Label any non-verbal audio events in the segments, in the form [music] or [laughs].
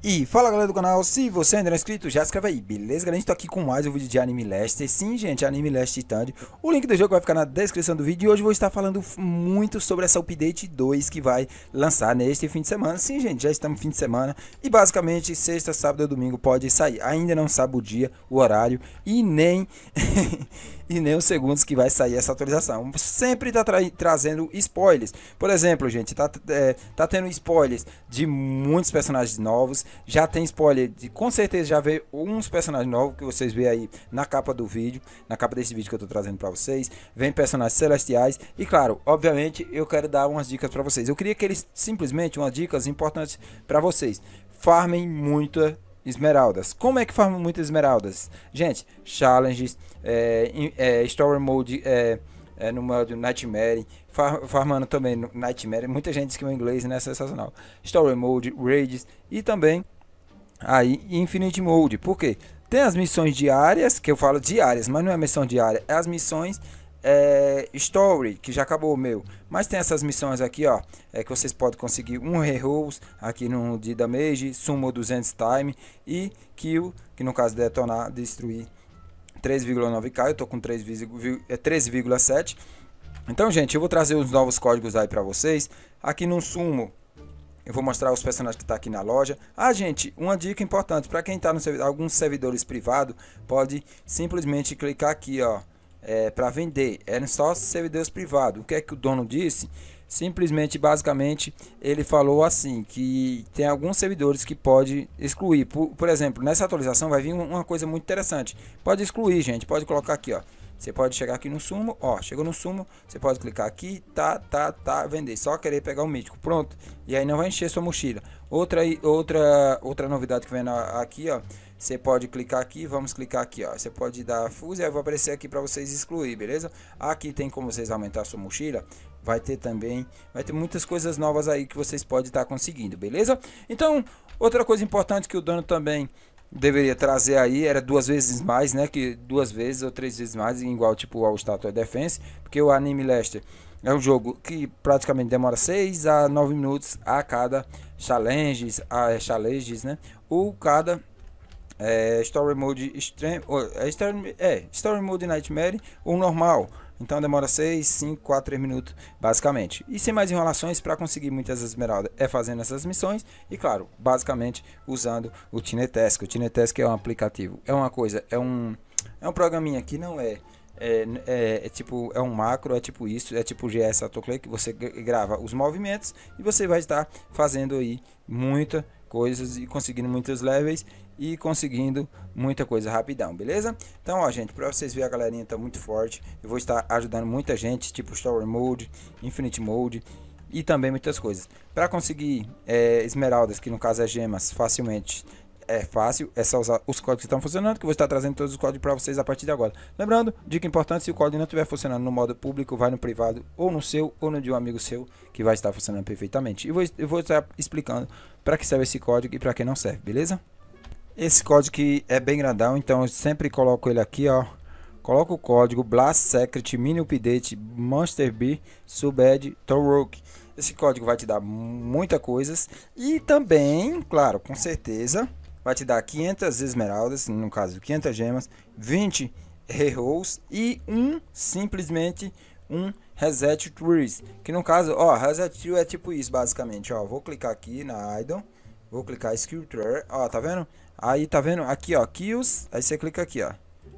E fala galera do canal, se você ainda não é inscrito, já se inscreve aí, beleza galera? A gente tá aqui com mais um vídeo de Anime Leste. sim gente, Anime Lester Stand O link do jogo vai ficar na descrição do vídeo e hoje vou estar falando muito sobre essa update 2 que vai lançar neste fim de semana Sim gente, já estamos no fim de semana e basicamente sexta, sábado e domingo pode sair Ainda não sabe o dia, o horário e nem... [laughs] e nem os segundos que vai sair essa atualização. Sempre tá tra trazendo spoilers. Por exemplo, gente, tá, é, tá tendo spoilers de muitos personagens novos, já tem spoiler de com certeza já vê uns personagens novos que vocês vê aí na capa do vídeo, na capa desse vídeo que eu tô trazendo para vocês. Vem personagens celestiais e claro, obviamente eu quero dar umas dicas para vocês. Eu queria que eles simplesmente umas dicas importantes para vocês. Farmem muita esmeraldas. Como é que farma muitas esmeraldas? Gente, challenges, é, é, story mode, é, é, no modo Nightmare, far, farmando também no Nightmare. Muita gente diz que o inglês não é sensacional. Story Mode, Raids e também aí Infinite Mode. Por quê? Tem as missões diárias, que eu falo diárias, mas não é missão diária, é as missões é, Story, que já acabou o meu. Mas tem essas missões aqui, ó. É que vocês podem conseguir um Rerolls aqui no da Mage, Sumo 200 Time e Kill, que no caso detonar, destruir 3,9K, eu tô com 13,7. É então, gente, eu vou trazer os novos códigos aí para vocês. Aqui no sumo, eu vou mostrar os personagens que tá aqui na loja. Ah, gente, uma dica importante, para quem está no servidor, alguns servidores privados, pode simplesmente clicar aqui, ó, é, para vender. É só servidores privados. O que é que o dono disse? Simplesmente, basicamente, ele falou assim que tem alguns servidores que pode excluir. Por, por exemplo, nessa atualização vai vir uma coisa muito interessante. Pode excluir, gente. Pode colocar aqui, ó. Você pode chegar aqui no sumo, ó, chegou no sumo, você pode clicar aqui, tá, tá, tá, vender. Só querer pegar o um mítico, pronto. E aí não vai encher sua mochila. Outra outra outra novidade que vem aqui, ó. Você pode clicar aqui, vamos clicar aqui, ó. Você pode dar fuse, aí vai aparecer aqui para vocês excluir, beleza? Aqui tem como vocês aumentar sua mochila vai ter também, vai ter muitas coisas novas aí que vocês podem estar tá conseguindo, beleza? Então, outra coisa importante que o dono também deveria trazer aí era duas vezes mais, né? Que duas vezes ou três vezes mais, igual tipo ao Statue Defense, porque o Anime Lester é um jogo que praticamente demora 6 a 9 minutos a cada challenges, a é, challenges, né? Ou cada é, Story Mode Extreme, é, é, Story Mode Nightmare ou normal. Então demora 6, 5, 4, 3 minutos, basicamente. E sem mais enrolações, para conseguir muitas esmeraldas é fazendo essas missões e, claro, basicamente usando o Tinetesk. O Tinetesk é um aplicativo, é uma coisa, é um, é um programinha que não é é, é, é, tipo é um macro, é tipo isso, é tipo GS Autoclay que você grava os movimentos e você vai estar fazendo aí muita coisas e conseguindo muitos levels e conseguindo muita coisa rapidão, beleza? Então, ó, gente, pra vocês verem, a galerinha tá muito forte. Eu vou estar ajudando muita gente, tipo tower Mode, Infinite Mode e também muitas coisas. Para conseguir é, esmeraldas, que no caso é gemas, facilmente é fácil, é só usar os códigos que estão funcionando, que eu vou estar trazendo todos os códigos para vocês a partir de agora. Lembrando, dica importante, se o código não estiver funcionando no modo público, vai no privado, ou no seu, ou no de um amigo seu, que vai estar funcionando perfeitamente. E vou, eu vou estar explicando para que serve esse código e para que não serve, beleza? Esse código que é bem grandão, então eu sempre coloco ele aqui, ó. Coloco o código Blast Secret Mini Update Monster B Subed Torok. Esse código vai te dar muita coisas e também, claro, com certeza, vai te dar 500 esmeraldas, no caso 500 gemas, 20 rerolls e um simplesmente um reset trees, que no caso, ó, reset tree é tipo isso basicamente, ó, vou clicar aqui na idol, vou clicar skill ó, tá vendo? Aí tá vendo aqui, ó, kills, aí você clica aqui, ó.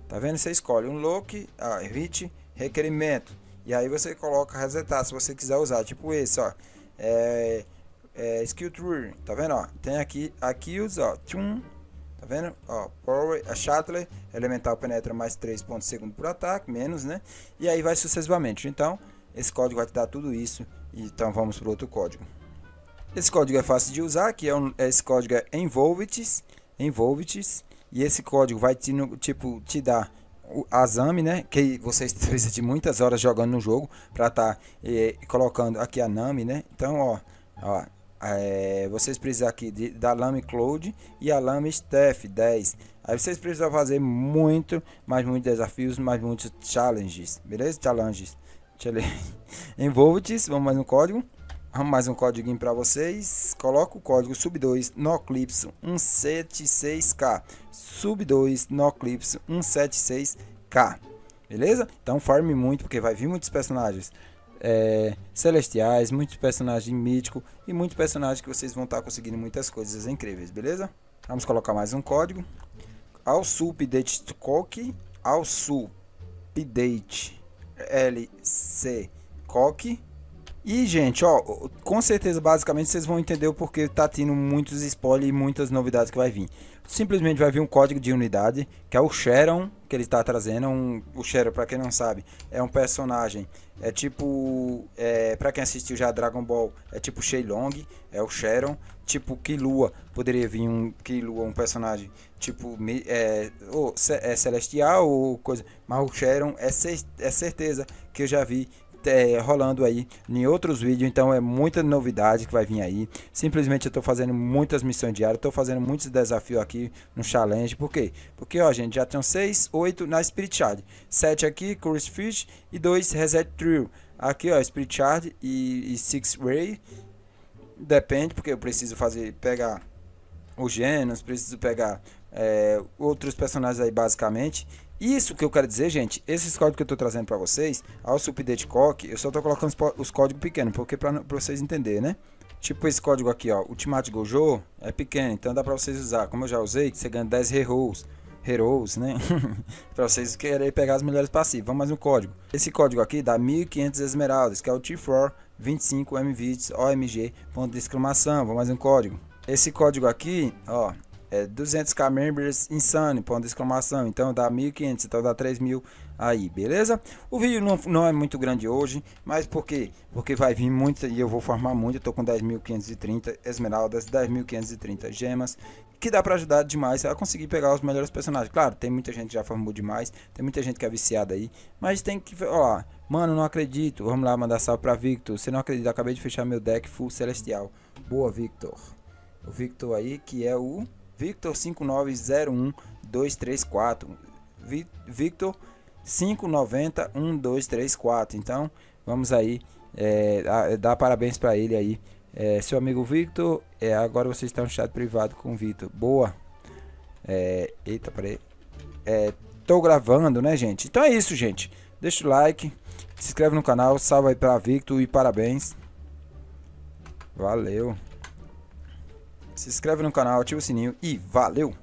Tá vendo? Você escolhe um look, ah, hit, requerimento. E aí você coloca resetar se você quiser usar, tipo esse, ó. É, é, Skill Tree, tá vendo? Ó, tem aqui a Kills, ó, Tune, tá vendo? Ó, Power, a Shattler, Elemental penetra mais 3 pontos segundo por ataque, menos, né? E aí vai sucessivamente. Então, esse código vai te dar tudo isso. Então, vamos pro outro código. Esse código é fácil de usar, que é um, é, esse código é Envolvites, Envolvites, e esse código vai te, no tipo, te dar o Azami, né? Que vocês [laughs] precisam de muitas horas jogando no jogo para tá, eh, colocando aqui a Nami, né? Então, ó, ó é, vocês precisam aqui de, da Lame Cloud e a Lame Steph 10. Aí vocês precisam fazer muito, mais muitos desafios, mais muitos challenges, beleza? Challenges. Challenge. [laughs] envolve se vamos mais um código. Vamos mais um código para vocês. Coloca o código sub2 noclips 176k. Sub2 noclips 176k. Beleza? Então farme muito porque vai vir muitos personagens é, celestiais, muitos personagens míticos e muitos personagens que vocês vão estar tá conseguindo muitas coisas incríveis, beleza? Vamos colocar mais um código. Ao sul update coque, ao update lc coque e, gente, ó, com certeza, basicamente, vocês vão entender o porquê tá tendo muitos spoilers e muitas novidades que vai vir. Simplesmente vai vir um código de unidade, que é o Sharon, que ele tá trazendo. Um, o Sharon, pra quem não sabe, é um personagem, é tipo, é, pra quem assistiu já Dragon Ball, é tipo Shenlong, é o Sharon. Tipo Kilua, poderia vir um Kilua, um personagem tipo, é, ou, é celestial ou coisa, mas o Sharon é, cer é certeza que eu já vi é, rolando aí em outros vídeos, então é muita novidade que vai vir aí. Simplesmente eu tô fazendo muitas missões diárias, tô fazendo muitos desafios aqui no challenge, por quê? Porque, ó, gente, já tem 6, 8 na Spirit Shard, 7 aqui, fish e 2 Reset True. Aqui, ó, Spirit Shard e, Six Ray, depende, porque eu preciso fazer, pegar o Genos, preciso pegar é, outros personagens aí basicamente. Isso que eu quero dizer, gente, esses códigos que eu estou trazendo para vocês, ao Update Cock, eu só estou colocando os códigos pequenos, porque para vocês entenderem, né? Tipo esse código aqui, ó, Ultimate Gojo, é pequeno, então dá para vocês usar. Como eu já usei, você ganha 10 rerolls rerolls né? [laughs] para vocês quererem pegar as melhores passivas. Vamos mais um código. Esse código aqui dá 1500 esmeraldas, que é o T4 25 MVITS OMG, ponto de exclamação. Vamos mais um código. Esse código aqui, ó, é, 200k members insane, ponto de exclamação, então dá 1.500, então dá 3.000 aí, beleza? O vídeo não, não é muito grande hoje, mas por quê? Porque vai vir muito e eu vou formar muito, eu tô com 10.530 esmeraldas, 10.530 gemas, que dá pra ajudar demais a conseguir pegar os melhores personagens. Claro, tem muita gente que já formou demais, tem muita gente que é viciada aí, mas tem que, ó, mano, não acredito, vamos lá mandar salve pra Victor, você não acredita, acabei de fechar meu deck full celestial. Boa, Victor. O Victor aí, que é o Victor 5901 Vi, Victor 5901234. Então, vamos aí é, dar parabéns para ele aí. É, seu amigo Victor, é, agora você está no chat privado com o Victor. Boa. É, eita, peraí. É, tô gravando, né, gente? Então é isso, gente. Deixa o like, se inscreve no canal, salve aí pra Victor e parabéns. Valeu se inscreve no canal, ativa o sininho e valeu!